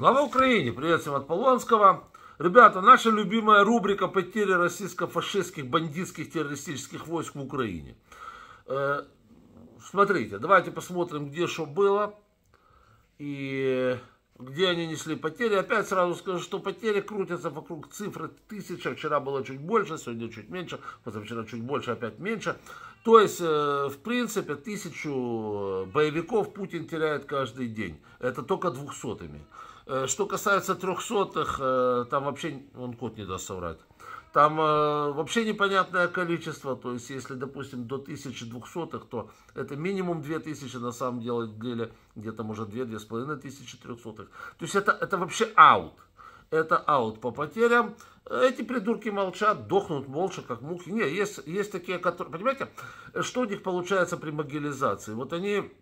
Слава Украине! Приветствуем от Полонского. Ребята, наша любимая рубрика «Потери российско-фашистских бандитских террористических войск в Украине». Э, смотрите, давайте посмотрим, где что было и где они несли потери. Опять сразу скажу, что потери крутятся вокруг цифры тысяча. Вчера было чуть больше, сегодня чуть меньше, позавчера чуть больше, опять меньше. То есть, э, в принципе, тысячу боевиков Путин теряет каждый день. Это только двухсотыми. Э, что касается трехсотых, э, там вообще он кот не даст соврать. Там э, вообще непонятное количество, то есть если, допустим, до 1200, то это минимум 2000, на самом деле где-то может 2 трехсотых. То есть это, это вообще аут. Это аут по потерям. Эти придурки молчат, дохнут молча, как мухи. Не, есть, есть такие, которые... Понимаете, что у них получается при могилизации? Вот они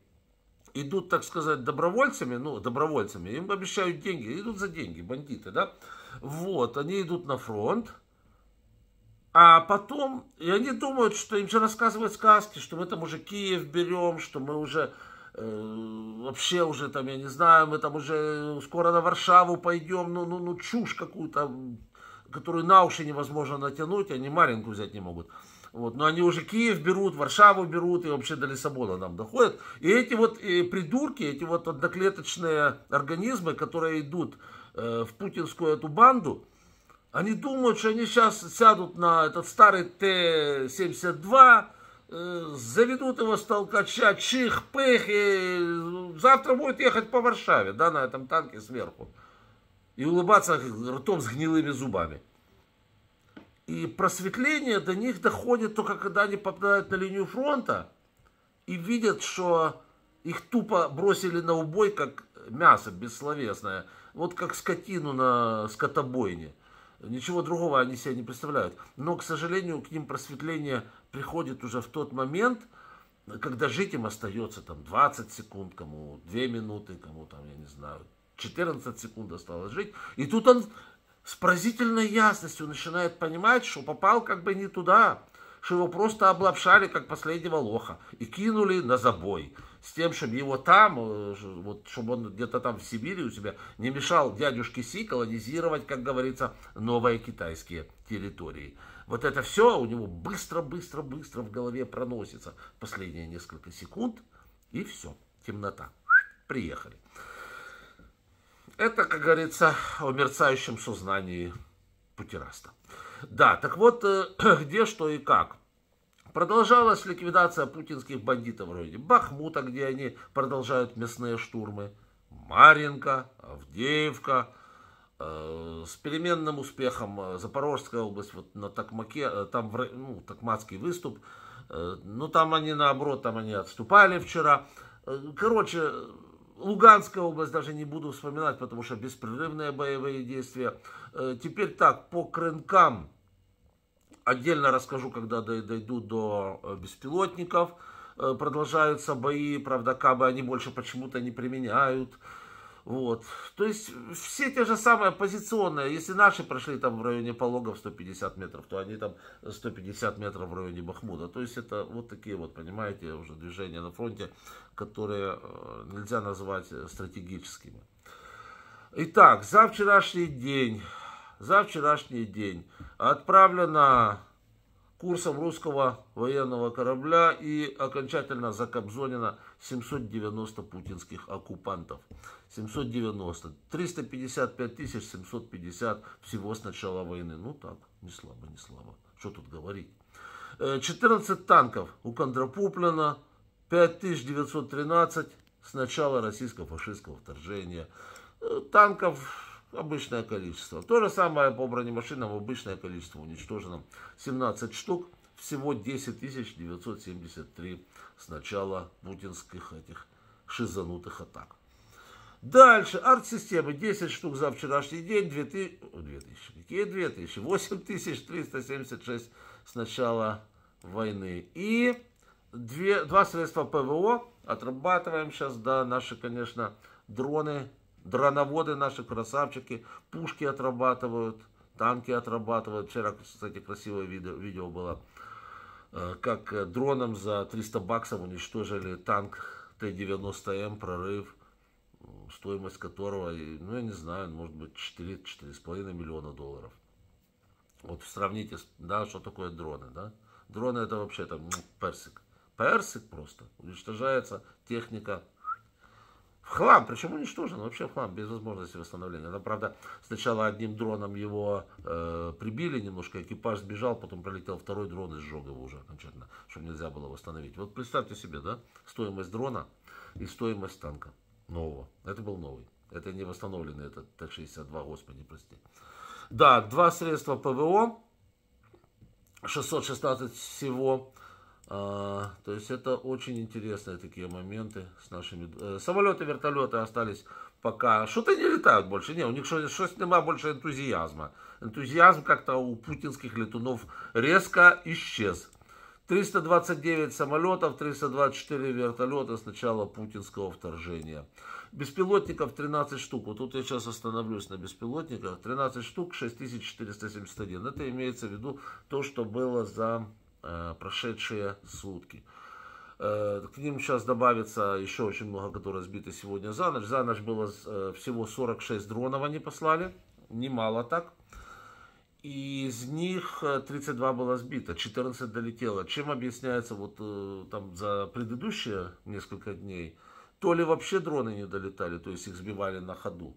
идут, так сказать, добровольцами, ну, добровольцами, им обещают деньги, идут за деньги, бандиты, да, вот, они идут на фронт, а потом, и они думают, что им же рассказывают сказки, что мы там уже Киев берем, что мы уже э, вообще уже там, я не знаю, мы там уже скоро на Варшаву пойдем, ну, ну, ну чушь какую-то, которую на уши невозможно натянуть, они Маринку взять не могут. Вот. Но они уже Киев берут, Варшаву берут и вообще до Лиссабона нам доходят. И эти вот и придурки, эти вот одноклеточные организмы, которые идут э, в путинскую эту банду, они думают, что они сейчас сядут на этот старый Т-72, э, заведут его с толкача, чих-пых, и завтра будет ехать по Варшаве, да, на этом танке сверху. И улыбаться ртом с гнилыми зубами. И просветление до них доходит только когда они попадают на линию фронта и видят, что их тупо бросили на убой, как мясо бессловесное. Вот как скотину на скотобойне. Ничего другого они себе не представляют. Но, к сожалению, к ним просветление приходит уже в тот момент, когда жить им остается там 20 секунд, кому 2 минуты, кому там, я не знаю, 14 секунд осталось жить. И тут он с поразительной ясностью начинает понимать, что попал как бы не туда, что его просто облапшали, как последнего лоха, и кинули на забой, с тем, чтобы его там, э, вот, чтобы он где-то там в Сибири у себя не мешал дядюшке Си колонизировать, как говорится, новые китайские территории. Вот это все у него быстро-быстро-быстро в голове проносится последние несколько секунд, и все, темнота, приехали. Это, как говорится, о мерцающем сознании путераста. Да, так вот, э, где, что и как. Продолжалась ликвидация путинских бандитов вроде Бахмута, где они продолжают мясные штурмы, Маринка, Авдеевка, э, с переменным успехом э, Запорожская область, вот на Токмаке, там ну, Токматский выступ, но ну, там они наоборот, там они отступали вчера. Короче, Луганская область даже не буду вспоминать, потому что беспрерывные боевые действия. Э, теперь так, по крынкам отдельно расскажу, когда дойду до э, беспилотников. Э, продолжаются бои, правда, кабы они больше почему-то не применяют. Вот. То есть все те же самые позиционные, если наши прошли там в районе Пологов 150 метров, то они там 150 метров в районе Бахмуда. То есть это вот такие вот, понимаете, уже движения на фронте, которые э, нельзя назвать стратегическими. Итак, за вчерашний день, за вчерашний день отправлено курсом русского военного корабля и окончательно закобзонено 790 путинских оккупантов. 790. 355 тысяч 750 всего с начала войны. Ну так, не слабо, не слабо. Что тут говорить. 14 э, танков у Кондропуплина, 5913 с начала российско-фашистского вторжения. Э, танков Обычное количество. То же самое по бронемашинам, обычное количество уничтожено. 17 штук, всего 10 973 с начала путинских этих шизанутых атак. Дальше, арт-системы, 10 штук за вчерашний день, 2000, 2000, какие 2000, 8376 с начала войны. И две, два средства ПВО, отрабатываем сейчас, да, наши, конечно, дроны Дроноводы наши красавчики, пушки отрабатывают, танки отрабатывают. Вчера, кстати, красивое видео, было, э, как э, дроном за 300 баксов уничтожили танк Т-90М, прорыв, стоимость которого, ну я не знаю, может быть 4-4,5 миллиона долларов. Вот сравните, да, что такое дроны, да? Дроны это вообще там ну, персик. Персик просто. Уничтожается техника в хлам, причем уничтожен, вообще в хлам, без возможности восстановления. Там, правда, сначала одним дроном его э, прибили немножко, экипаж сбежал, потом пролетел второй дрон и сжег его уже окончательно, чтобы нельзя было восстановить. Вот представьте себе, да, стоимость дрона и стоимость танка нового. Это был новый. Это не восстановленный этот Т-62, господи, прости. Да, два средства ПВО, 616 всего, а, то есть это очень интересные такие моменты с нашими... Э, самолеты, вертолеты остались пока... Что-то не летают больше. Не, у них что-то нема больше энтузиазма. Энтузиазм как-то у путинских летунов резко исчез. 329 самолетов, 324 вертолета с начала путинского вторжения. Беспилотников 13 штук. Вот тут я сейчас остановлюсь на беспилотниках. 13 штук, 6471. Это имеется в виду то, что было за Э, прошедшие сутки. Э, к ним сейчас добавится еще очень много, которые сбиты сегодня за ночь. За ночь было э, всего 46 дронов они послали, немало так. И из них 32 было сбито, 14 долетело. Чем объясняется вот там за предыдущие несколько дней? То ли вообще дроны не долетали, то есть их сбивали на ходу,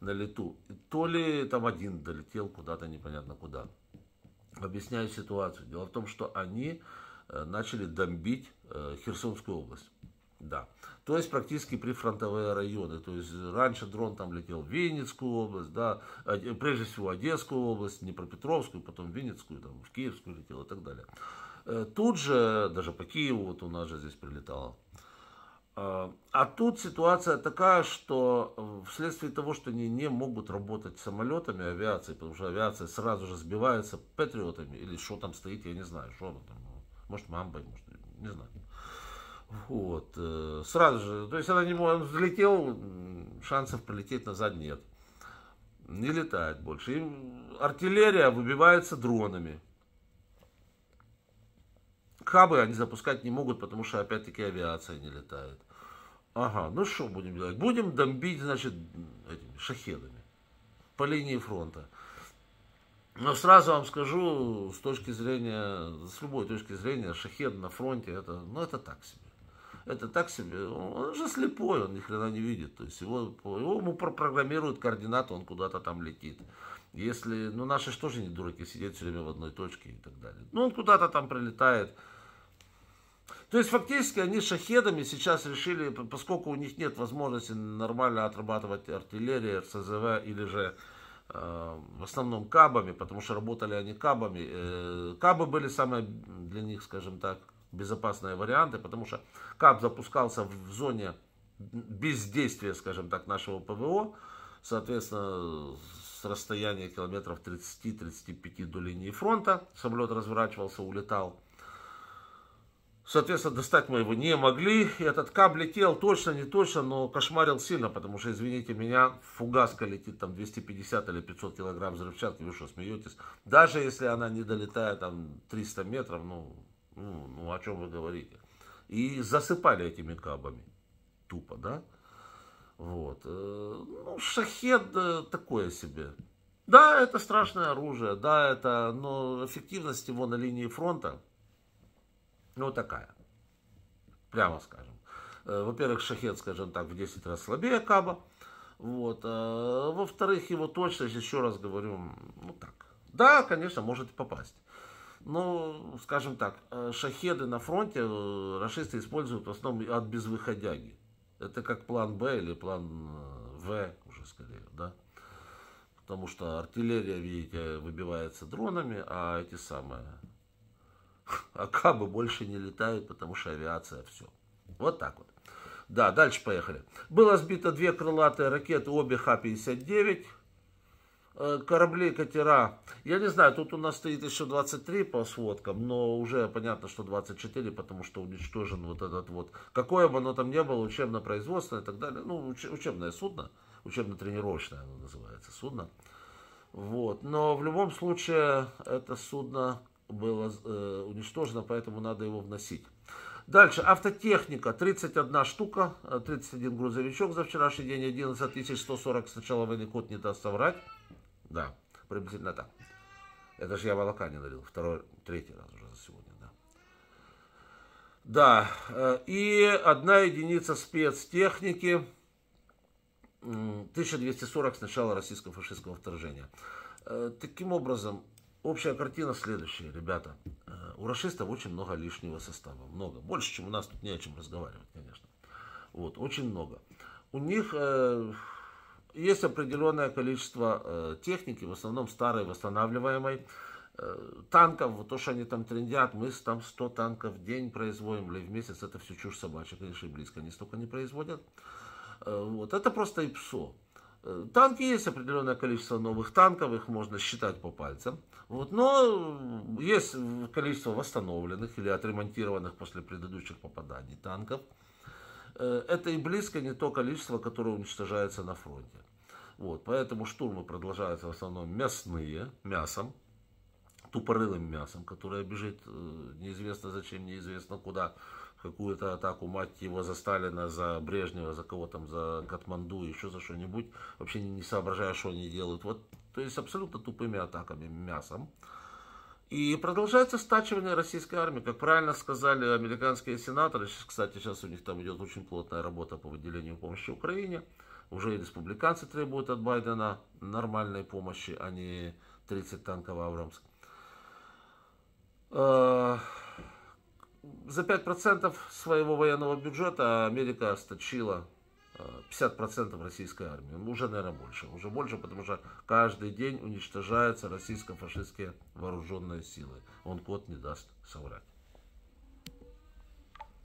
на лету. То ли там один долетел куда-то непонятно куда объясняю ситуацию. Дело в том, что они э, начали домбить э, Херсонскую область. Да. То есть практически прифронтовые районы. То есть раньше дрон там летел в Винницкую область, да, а, э, прежде всего Одесскую область, Днепропетровскую, потом Винницкую, там, в Киевскую летел и так далее. Тут же, даже по Киеву, вот у нас же здесь прилетало. Э, а тут ситуация такая, что э, вследствие того, что они не могут работать самолетами авиации, потому что авиация сразу же сбивается патриотами, или что там стоит, я не знаю, что там, может мамбой, может, не знаю. Вот, э, сразу же, то есть она не может, он взлетел, шансов прилететь назад нет. Не летает больше. И артиллерия выбивается дронами кабы они запускать не могут, потому что, опять-таки, авиация не летает. Ага, ну что будем делать? Будем домбить, значит, этими шахедами по линии фронта. Но сразу вам скажу, с точки зрения, с любой точки зрения, шахед на фронте, это, ну, это так себе. Это так себе, он же слепой, он ни хрена не видит. То есть его, его ему программируют координаты, он куда-то там летит. Если, ну наши же тоже не дураки, сидят все время в одной точке и так далее. Ну он куда-то там прилетает. То есть фактически они шахедами сейчас решили, поскольку у них нет возможности нормально отрабатывать артиллерии, РСЗВ или же э, в основном кабами, потому что работали они кабами. Э, кабы были самые для них, скажем так, безопасные варианты, потому что каб запускался в зоне бездействия, скажем так, нашего ПВО. Соответственно, с расстояния километров 30-35 до линии фронта. Самолет разворачивался, улетал. Соответственно, достать мы его не могли. И Этот каб летел точно, не точно, но кошмарил сильно, потому что, извините меня, фугаска летит там 250 или 500 килограмм взрывчатки, вы что, смеетесь? Даже если она не долетает там 300 метров, ну, ну, ну о чем вы говорите? И засыпали этими кабами. Тупо, да? Вот. Э, ну, шахед такое себе. Да, это страшное оружие, да, это, но эффективность его на линии фронта, ну, такая. Прямо скажем. Э, во-первых, шахет, скажем так, в 10 раз слабее Каба. Вот. А, Во-вторых, его точность, еще раз говорю, ну так. Да, конечно, может попасть. Но, скажем так, шахеды на фронте расисты используют в основном от безвыходяги. Это как план Б или план э, В уже скорее, да. Потому что артиллерия, видите, выбивается дронами, а эти самые Акабы больше не летают, потому что авиация все. Вот так вот. Да, дальше поехали. Было сбито две крылатые ракеты, обе Х-59. Э, корабли, катера. Я не знаю, тут у нас стоит еще 23 по сводкам, но уже понятно, что 24, потому что уничтожен вот этот вот, какое бы оно там ни было, учебно-производственное и так далее, ну, учебное судно, учебно-тренировочное оно называется, судно. Вот, но в любом случае это судно было э, уничтожено, поэтому надо его вносить. Дальше, автотехника, 31 штука, 31 э, грузовичок за вчерашний день, 11 140 с начала войны, код не даст соврать. Да, приблизительно так. Это же я молока не налил, второй, третий раз уже за сегодня, да. Да, э, и одна единица спецтехники 1240 с начала российского фашистского вторжения. Э, таким образом, общая картина следующая, ребята. Э, у расистов очень много лишнего состава, много. Больше, чем у нас, тут не о чем разговаривать, конечно. Вот, очень много. У них есть определенное количество э, техники, в основном старой, восстанавливаемой, э, танков, то, что они там трендят, мы там 100 танков в день производим или в месяц, это все чушь собачья, конечно, близко, они столько не производят. Э, вот, это просто и ИПСО. Танки есть определенное количество новых танков, их можно считать по пальцам. Вот, но есть количество восстановленных или отремонтированных после предыдущих попаданий танков. Э, это и близко не то количество, которое уничтожается на фронте. Вот, поэтому штурмы продолжаются в основном мясные, мясом, тупорылым мясом, которое бежит э, неизвестно зачем, неизвестно куда, какую-то атаку, мать его, за Сталина, за Брежнева, за кого там, за Катманду, еще за что-нибудь, вообще не, не соображая, что они делают. Вот, то есть абсолютно тупыми атаками, мясом. И продолжается стачивание российской армии. Как правильно сказали американские сенаторы, кстати, сейчас у них там идет очень плотная работа по выделению помощи Украине. Уже и республиканцы требуют от Байдена нормальной помощи, а не 30 танков «Абрамс». А, за 5% своего военного бюджета Америка сточила 50% российской армии, ну, уже, наверное, больше, уже больше, потому что каждый день уничтожаются российско-фашистские вооруженные силы. Он код не даст соврать.